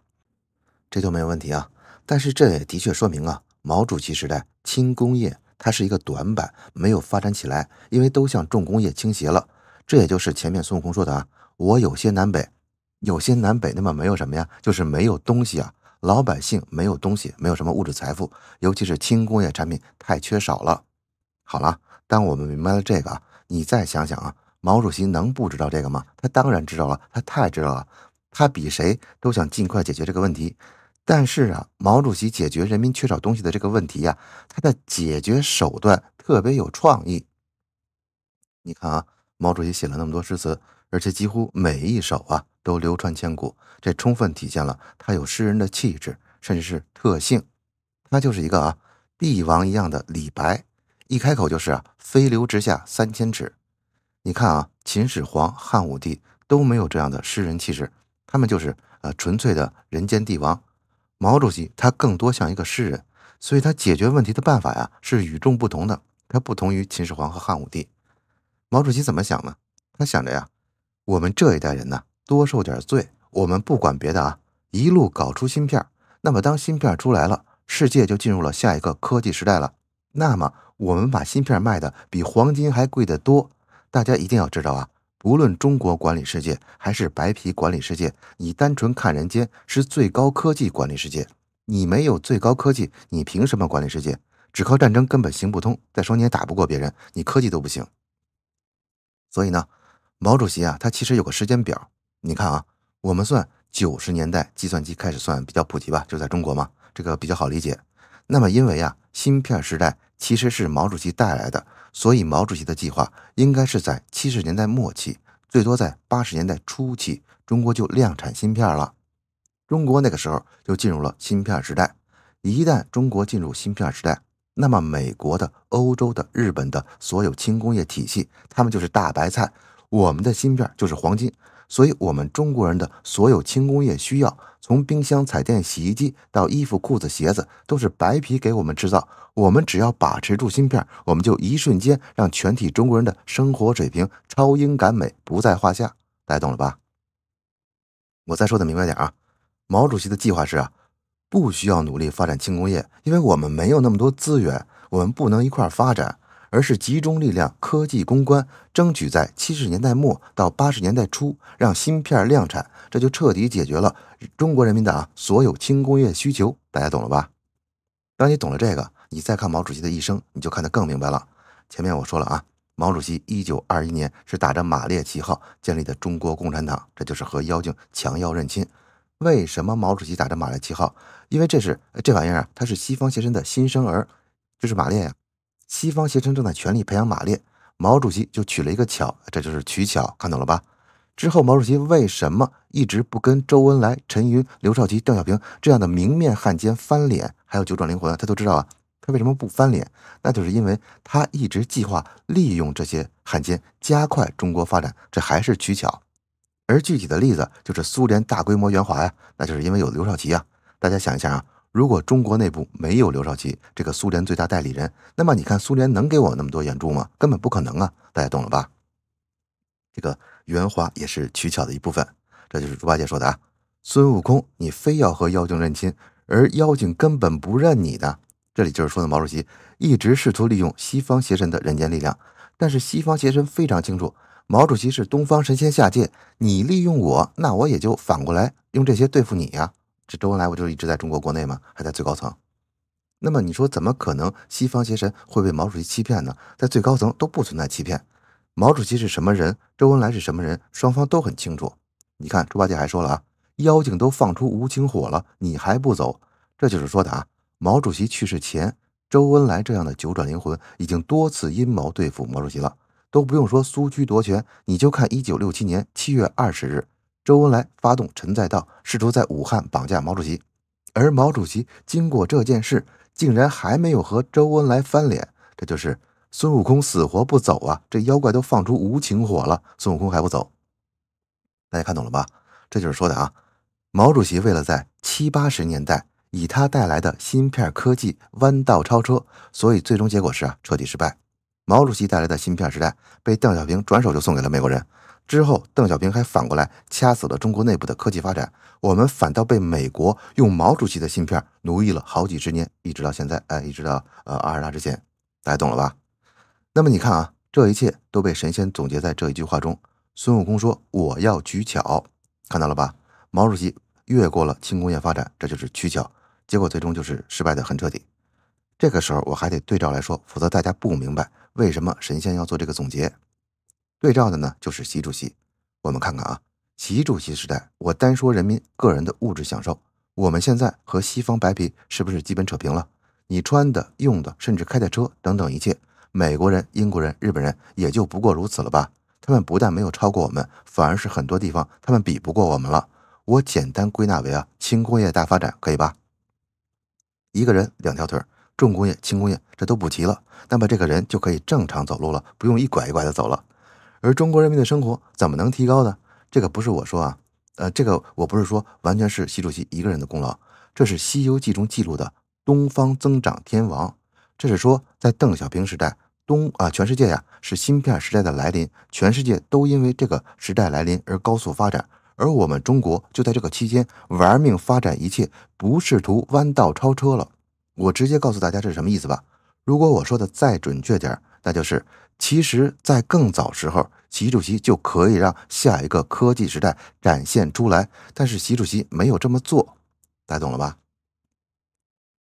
这都没有问题啊。但是这也的确说明啊，毛主席时代轻工业它是一个短板，没有发展起来，因为都向重工业倾斜了。这也就是前面孙悟空说的啊，我有些南北，有些南北，那么没有什么呀，就是没有东西啊。老百姓没有东西，没有什么物质财富，尤其是轻工业产品太缺少了。好了，当我们明白了这个你再想想啊，毛主席能不知道这个吗？他当然知道了，他太知道了，他比谁都想尽快解决这个问题。但是啊，毛主席解决人民缺少东西的这个问题呀，他的解决手段特别有创意。你看啊，毛主席写了那么多诗词，而且几乎每一首啊。都流传千古，这充分体现了他有诗人的气质，甚至是特性。他就是一个啊，帝王一样的李白，一开口就是啊，飞流直下三千尺。你看啊，秦始皇、汉武帝都没有这样的诗人气质，他们就是呃纯粹的人间帝王。毛主席他更多像一个诗人，所以他解决问题的办法呀是与众不同的，他不同于秦始皇和汉武帝。毛主席怎么想呢？他想着呀，我们这一代人呢。多受点罪，我们不管别的啊，一路搞出芯片。那么当芯片出来了，世界就进入了下一个科技时代了。那么我们把芯片卖的比黄金还贵得多，大家一定要知道啊！不论中国管理世界，还是白皮管理世界，你单纯看人间是最高科技管理世界。你没有最高科技，你凭什么管理世界？只靠战争根本行不通，再说你也打不过别人，你科技都不行。所以呢，毛主席啊，他其实有个时间表。你看啊，我们算九十年代计算机开始算比较普及吧，就在中国嘛，这个比较好理解。那么因为啊，芯片时代其实是毛主席带来的，所以毛主席的计划应该是在七十年代末期，最多在八十年代初期，中国就量产芯片了。中国那个时候就进入了芯片时代。一旦中国进入芯片时代，那么美国的、欧洲的、日本的所有轻工业体系，他们就是大白菜，我们的芯片就是黄金。所以，我们中国人的所有轻工业需要，从冰箱、彩电、洗衣机到衣服、裤子、鞋子，都是白皮给我们制造。我们只要把持住芯片，我们就一瞬间让全体中国人的生活水平超英赶美不在话下。大家懂了吧？我再说的明白点啊，毛主席的计划是啊，不需要努力发展轻工业，因为我们没有那么多资源，我们不能一块发展。而是集中力量科技攻关，争取在七十年代末到八十年代初让芯片量产，这就彻底解决了中国人民的啊所有轻工业需求。大家懂了吧？当你懂了这个，你再看毛主席的一生，你就看得更明白了。前面我说了啊，毛主席一九二一年是打着马列旗号建立的中国共产党，这就是和妖精强要认亲。为什么毛主席打着马列旗号？因为这是这玩意儿啊，它是西方邪神的新生儿，就是马列呀。西方协成正在全力培养马列，毛主席就取了一个巧，这就是取巧，看懂了吧？之后毛主席为什么一直不跟周恩来、陈云、刘少奇、邓小平这样的明面汉奸翻脸？还有九转灵魂，他都知道啊。他为什么不翻脸？那就是因为他一直计划利用这些汉奸加快中国发展，这还是取巧。而具体的例子就是苏联大规模援华呀，那就是因为有刘少奇啊。大家想一下啊。如果中国内部没有刘少奇这个苏联最大代理人，那么你看苏联能给我那么多援助吗？根本不可能啊！大家懂了吧？这个圆滑也是取巧的一部分。这就是猪八戒说的啊：“孙悟空，你非要和妖精认亲，而妖精根本不认你呢。”这里就是说的毛主席一直试图利用西方邪神的人间力量，但是西方邪神非常清楚，毛主席是东方神仙下界，你利用我，那我也就反过来用这些对付你呀。这周恩来不就一直在中国国内吗？还在最高层。那么你说怎么可能西方邪神会被毛主席欺骗呢？在最高层都不存在欺骗。毛主席是什么人？周恩来是什么人？双方都很清楚。你看猪八戒还说了啊，妖精都放出无情火了，你还不走？这就是说的啊。毛主席去世前，周恩来这样的九转灵魂已经多次阴谋对付毛主席了。都不用说苏区夺权，你就看一九六七年七月二十日。周恩来发动陈再道试图在武汉绑架毛主席，而毛主席经过这件事竟然还没有和周恩来翻脸，这就是孙悟空死活不走啊！这妖怪都放出无情火了，孙悟空还不走？大家看懂了吧？这就是说的啊！毛主席为了在七八十年代以他带来的芯片科技弯道超车，所以最终结果是啊，彻底失败。毛主席带来的芯片时代被邓小平转手就送给了美国人。之后，邓小平还反过来掐死了中国内部的科技发展，我们反倒被美国用毛主席的芯片奴役了好几十年，一直到现在，哎，一直到呃阿尔大之前，大家懂了吧？那么你看啊，这一切都被神仙总结在这一句话中。孙悟空说：“我要取巧。”看到了吧？毛主席越过了轻工业发展，这就是取巧，结果最终就是失败的很彻底。这个时候我还得对照来说，否则大家不明白为什么神仙要做这个总结。对照的呢就是习主席，我们看看啊，习主席时代，我单说人民个人的物质享受，我们现在和西方白皮是不是基本扯平了？你穿的、用的，甚至开的车等等一切，美国人、英国人、日本人也就不过如此了吧？他们不但没有超过我们，反而是很多地方他们比不过我们了。我简单归纳为啊，轻工业大发展，可以吧？一个人两条腿，重工业、轻工业这都补齐了，那么这个人就可以正常走路了，不用一拐一拐的走了。而中国人民的生活怎么能提高呢？这个不是我说啊，呃，这个我不是说完全是习主席一个人的功劳，这是《西游记》中记录的“东方增长天王”，这是说在邓小平时代，东啊，全世界呀是芯片时代的来临，全世界都因为这个时代来临而高速发展，而我们中国就在这个期间玩命发展一切，不试图弯道超车了。我直接告诉大家这是什么意思吧。如果我说的再准确点那就是，其实，在更早时候，习主席就可以让下一个科技时代展现出来，但是习主席没有这么做，大家懂了吧？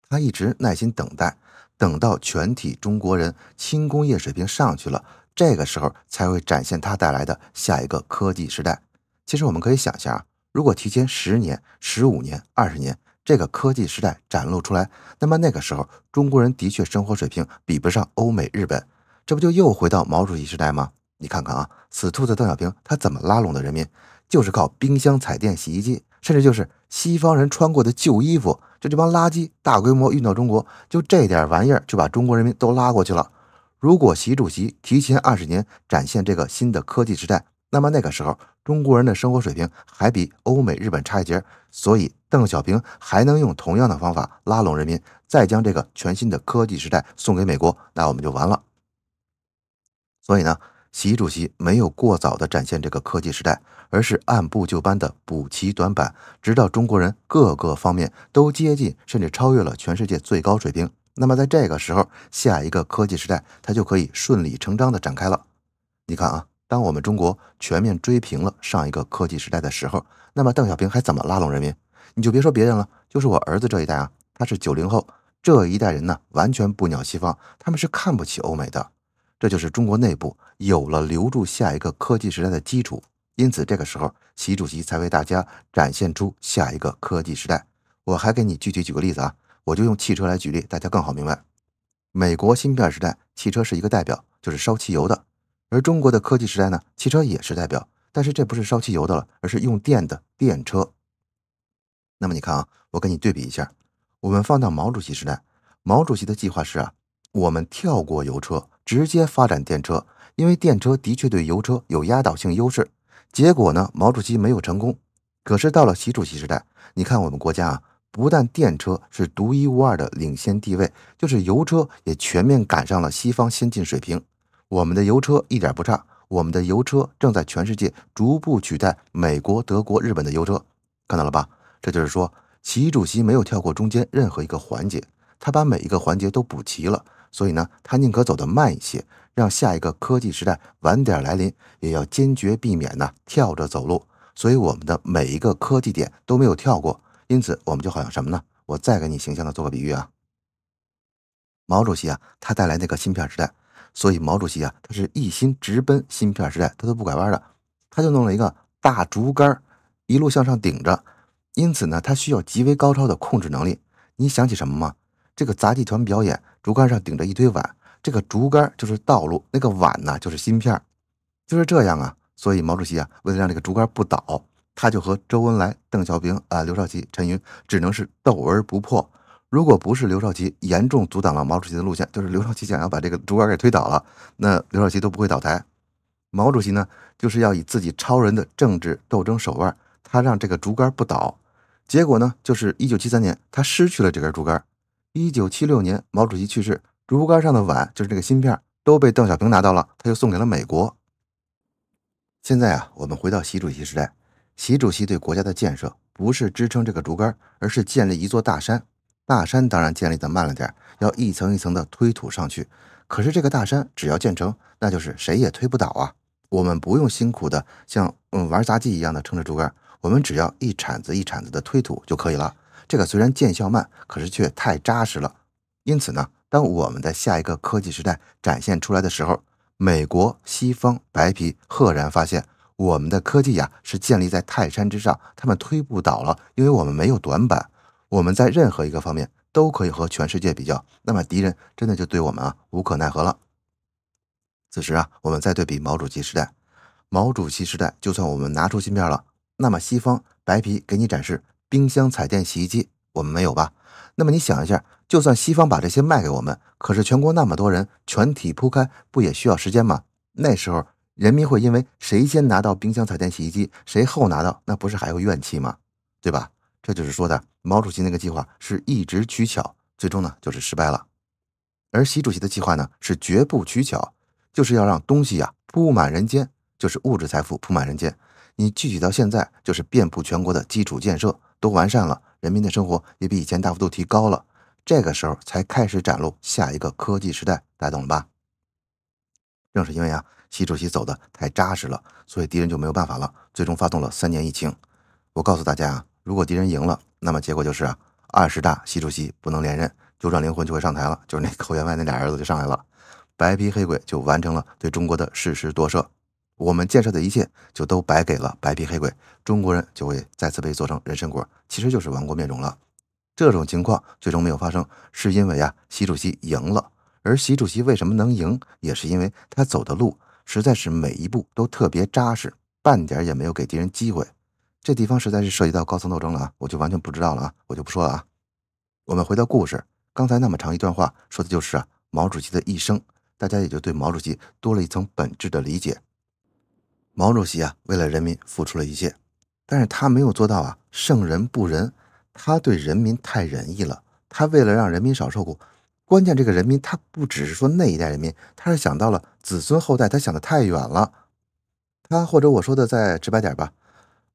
他一直耐心等待，等到全体中国人轻工业水平上去了，这个时候才会展现他带来的下一个科技时代。其实我们可以想象啊，如果提前十年、十五年、二十年。这个科技时代展露出来，那么那个时候中国人的确生活水平比不上欧美日本，这不就又回到毛主席时代吗？你看看啊，死兔子邓小平他怎么拉拢的人民？就是靠冰箱、彩电、洗衣机，甚至就是西方人穿过的旧衣服，就这帮垃圾大规模运到中国，就这点玩意儿就把中国人民都拉过去了。如果习主席提前二十年展现这个新的科技时代，那么那个时候。中国人的生活水平还比欧美日本差一截，所以邓小平还能用同样的方法拉拢人民，再将这个全新的科技时代送给美国，那我们就完了。所以呢，习主席没有过早的展现这个科技时代，而是按部就班的补齐短板，直到中国人各个方面都接近甚至超越了全世界最高水平。那么在这个时候，下一个科技时代他就可以顺理成章的展开了。你看啊。当我们中国全面追平了上一个科技时代的时候，那么邓小平还怎么拉拢人民？你就别说别人了，就是我儿子这一代啊，他是九零后这一代人呢，完全不鸟西方，他们是看不起欧美的。这就是中国内部有了留住下一个科技时代的基础。因此，这个时候，习主席才为大家展现出下一个科技时代。我还给你具体举个例子啊，我就用汽车来举例，大家更好明白。美国芯片时代，汽车是一个代表，就是烧汽油的。而中国的科技时代呢，汽车也是代表，但是这不是烧汽油的了，而是用电的电车。那么你看啊，我跟你对比一下，我们放到毛主席时代，毛主席的计划是啊，我们跳过油车，直接发展电车，因为电车的确对油车有压倒性优势。结果呢，毛主席没有成功。可是到了习主席时代，你看我们国家啊，不但电车是独一无二的领先地位，就是油车也全面赶上了西方先进水平。我们的油车一点不差，我们的油车正在全世界逐步取代美国、德国、日本的油车，看到了吧？这就是说，习主席没有跳过中间任何一个环节，他把每一个环节都补齐了。所以呢，他宁可走得慢一些，让下一个科技时代晚点来临，也要坚决避免呢跳着走路。所以，我们的每一个科技点都没有跳过，因此我们就好像什么呢？我再给你形象的做个比喻啊，毛主席啊，他带来那个芯片时代。所以毛主席啊，他是一心直奔芯片时代，他都不拐弯的，他就弄了一个大竹竿，一路向上顶着。因此呢，他需要极为高超的控制能力。你想起什么吗？这个杂技团表演，竹竿上顶着一堆碗，这个竹竿就是道路，那个碗呢就是芯片。就是这样啊。所以毛主席啊，为了让这个竹竿不倒，他就和周恩来、邓小平啊、刘少奇、陈云只能是斗而不破。如果不是刘少奇严重阻挡了毛主席的路线，就是刘少奇想要把这个竹竿给推倒了，那刘少奇都不会倒台。毛主席呢，就是要以自己超人的政治斗争手腕，他让这个竹竿不倒。结果呢，就是一九七三年他失去了这根竹竿。一九七六年毛主席去世，竹竿上的碗就是这个芯片都被邓小平拿到了，他又送给了美国。现在啊，我们回到习主席时代，习主席对国家的建设不是支撑这个竹竿，而是建立一座大山。大山当然建立的慢了点儿，要一层一层的推土上去。可是这个大山只要建成，那就是谁也推不倒啊！我们不用辛苦的像嗯玩杂技一样的撑着竹竿，我们只要一铲子一铲子的推土就可以了。这个虽然见效慢，可是却太扎实了。因此呢，当我们的下一个科技时代展现出来的时候，美国西方白皮赫然发现，我们的科技呀是建立在泰山之上，他们推不倒了，因为我们没有短板。我们在任何一个方面都可以和全世界比较，那么敌人真的就对我们啊无可奈何了。此时啊，我们再对比毛主席时代，毛主席时代就算我们拿出芯片了，那么西方白皮给你展示冰箱、彩电、洗衣机，我们没有吧？那么你想一下，就算西方把这些卖给我们，可是全国那么多人全体铺开，不也需要时间吗？那时候人民会因为谁先拿到冰箱、彩电、洗衣机，谁后拿到，那不是还有怨气吗？对吧？这就是说的毛主席那个计划是一直取巧，最终呢就是失败了。而习主席的计划呢是绝不取巧，就是要让东西呀铺满人间，就是物质财富铺满人间。你具体到现在就是遍布全国的基础建设都完善了，人民的生活也比以前大幅度提高了。这个时候才开始展露下一个科技时代，大家懂了吧？正是因为啊，习主席走的太扎实了，所以敌人就没有办法了，最终发动了三年疫情。我告诉大家啊。如果敌人赢了，那么结果就是啊，二十大，习主席不能连任，九转灵魂就会上台了，就是那寇员外那俩儿子就上来了，白皮黑鬼就完成了对中国的事实夺舍，我们建设的一切就都白给了白皮黑鬼，中国人就会再次被做成人参果，其实就是亡国灭种了。这种情况最终没有发生，是因为啊，习主席赢了，而习主席为什么能赢，也是因为他走的路实在是每一步都特别扎实，半点也没有给敌人机会。这地方实在是涉及到高层斗争了啊，我就完全不知道了啊，我就不说了啊。我们回到故事，刚才那么长一段话，说的就是啊毛主席的一生，大家也就对毛主席多了一层本质的理解。毛主席啊，为了人民付出了一切，但是他没有做到啊圣人不仁，他对人民太仁义了。他为了让人民少受苦，关键这个人民他不只是说那一代人民，他是想到了子孙后代，他想的太远了。他或者我说的再直白点吧。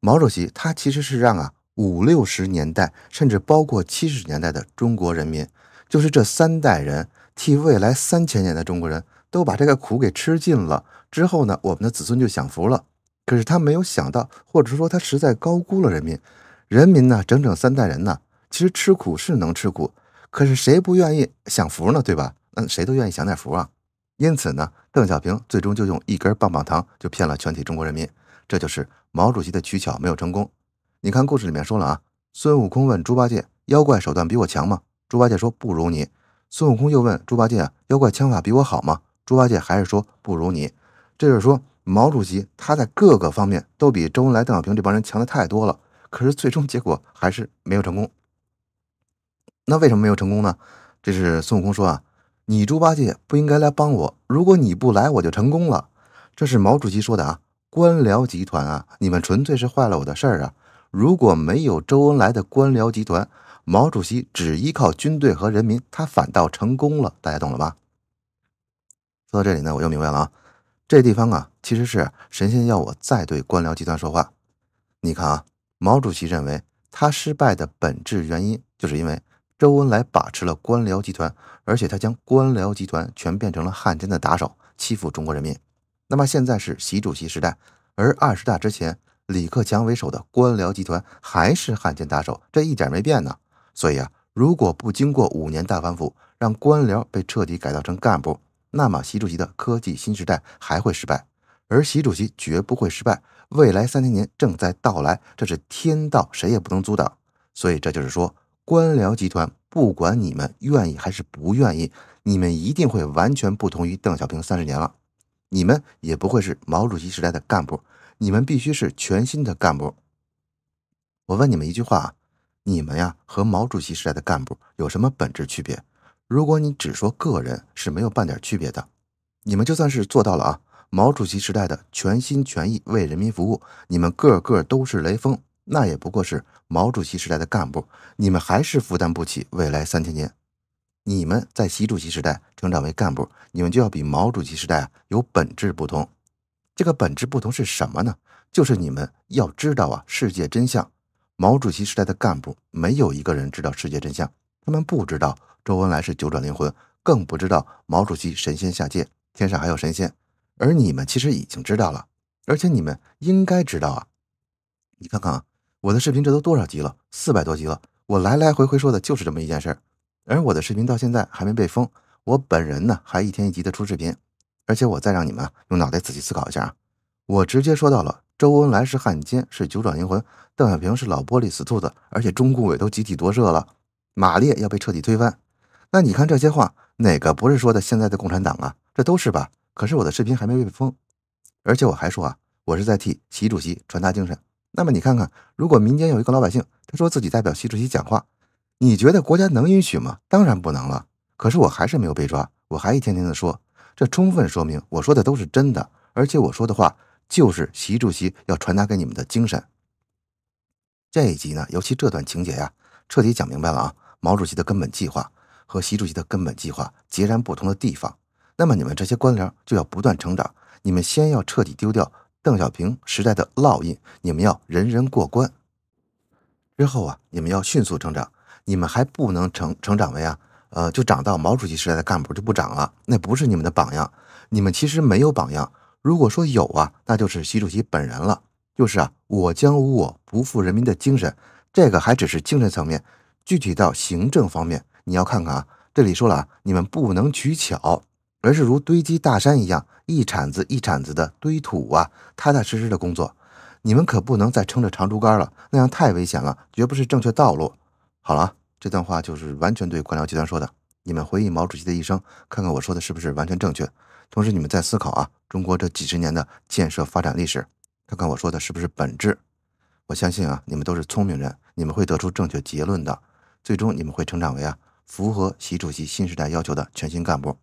毛主席他其实是让啊五六十年代，甚至包括七十年代的中国人民，就是这三代人替未来三千年的中国人都把这个苦给吃尽了。之后呢，我们的子孙就享福了。可是他没有想到，或者说他实在高估了人民。人民呢，整整三代人呢，其实吃苦是能吃苦，可是谁不愿意享福呢？对吧？那谁都愿意享点福啊。因此呢。邓小平最终就用一根棒棒糖就骗了全体中国人民，这就是毛主席的取巧没有成功。你看故事里面说了啊，孙悟空问猪八戒：“妖怪手段比我强吗？”猪八戒说：“不如你。”孙悟空又问猪八戒：“妖怪枪法比我好吗？”猪八戒还是说：“不如你。”这就是说，毛主席他在各个方面都比周恩来、邓小平这帮人强的太多了，可是最终结果还是没有成功。那为什么没有成功呢？这是孙悟空说啊。你猪八戒不应该来帮我，如果你不来，我就成功了。这是毛主席说的啊，官僚集团啊，你们纯粹是坏了我的事儿啊。如果没有周恩来的官僚集团，毛主席只依靠军队和人民，他反倒成功了。大家懂了吧？说到这里呢，我又明白了啊，这地方啊，其实是神仙要我再对官僚集团说话。你看啊，毛主席认为他失败的本质原因，就是因为周恩来把持了官僚集团。而且他将官僚集团全变成了汉奸的打手，欺负中国人民。那么现在是习主席时代，而二十大之前，李克强为首的官僚集团还是汉奸打手，这一点没变呢。所以啊，如果不经过五年大反腐，让官僚被彻底改造成干部，那么习主席的科技新时代还会失败。而习主席绝不会失败，未来三千年正在到来，这是天道，谁也不能阻挡。所以这就是说。官僚集团，不管你们愿意还是不愿意，你们一定会完全不同于邓小平三十年了。你们也不会是毛主席时代的干部，你们必须是全新的干部。我问你们一句话啊，你们呀和毛主席时代的干部有什么本质区别？如果你只说个人是没有半点区别的，你们就算是做到了啊毛主席时代的全心全意为人民服务，你们个个都是雷锋。那也不过是毛主席时代的干部，你们还是负担不起未来三千年。你们在习主席时代成长为干部，你们就要比毛主席时代有本质不同。这个本质不同是什么呢？就是你们要知道啊，世界真相。毛主席时代的干部没有一个人知道世界真相，他们不知道周恩来是九转灵魂，更不知道毛主席神仙下界，天上还有神仙。而你们其实已经知道了，而且你们应该知道啊。你看看啊。我的视频这都多少集了？四百多集了。我来来回回说的就是这么一件事儿。而我的视频到现在还没被封，我本人呢还一天一集的出视频。而且我再让你们用脑袋仔细思考一下啊，我直接说到了周恩来是汉奸，是九转灵魂；邓小平是老玻璃死兔子，而且中顾委都集体夺舍了，马列要被彻底推翻。那你看这些话哪个不是说的现在的共产党啊？这都是吧？可是我的视频还没被封，而且我还说啊，我是在替习主席传达精神。那么你看看，如果民间有一个老百姓，他说自己代表习主席讲话，你觉得国家能允许吗？当然不能了。可是我还是没有被抓，我还一天天的说，这充分说明我说的都是真的，而且我说的话就是习主席要传达给你们的精神。这一集呢，尤其这段情节呀，彻底讲明白了啊，毛主席的根本计划和习主席的根本计划截然不同的地方。那么你们这些官僚就要不断成长，你们先要彻底丢掉。邓小平时代的烙印，你们要人人过关。之后啊，你们要迅速成长，你们还不能成成长为啊，呃，就长到毛主席时代的干部就不长了，那不是你们的榜样。你们其实没有榜样，如果说有啊，那就是习主席本人了。就是啊，我将无我，不负人民的精神，这个还只是精神层面。具体到行政方面，你要看看啊，这里说了，你们不能取巧。而是如堆积大山一样，一铲子一铲子的堆土啊，踏踏实实的工作。你们可不能再撑着长竹竿了，那样太危险了，绝不是正确道路。好了，这段话就是完全对官僚集团说的。你们回忆毛主席的一生，看看我说的是不是完全正确。同时，你们在思考啊，中国这几十年的建设发展历史，看看我说的是不是本质。我相信啊，你们都是聪明人，你们会得出正确结论的。最终，你们会成长为啊，符合习主席新时代要求的全新干部。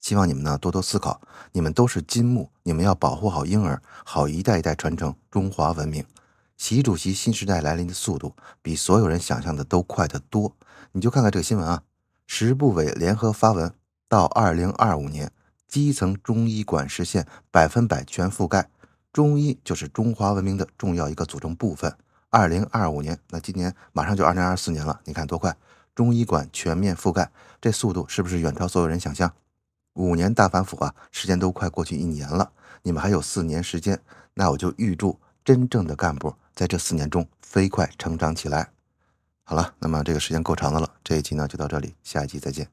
希望你们呢多多思考。你们都是金木，你们要保护好婴儿，好一代一代传承中华文明。习主席新时代来临的速度比所有人想象的都快得多。你就看看这个新闻啊，十部委联合发文，到二零二五年基层中医馆实现百分百全覆盖。中医就是中华文明的重要一个组成部分。二零二五年，那今年马上就二零二四年了，你看多快，中医馆全面覆盖，这速度是不是远超所有人想象？五年大反腐啊，时间都快过去一年了，你们还有四年时间，那我就预祝真正的干部在这四年中飞快成长起来。好了，那么这个时间够长的了，这一期呢就到这里，下一集再见。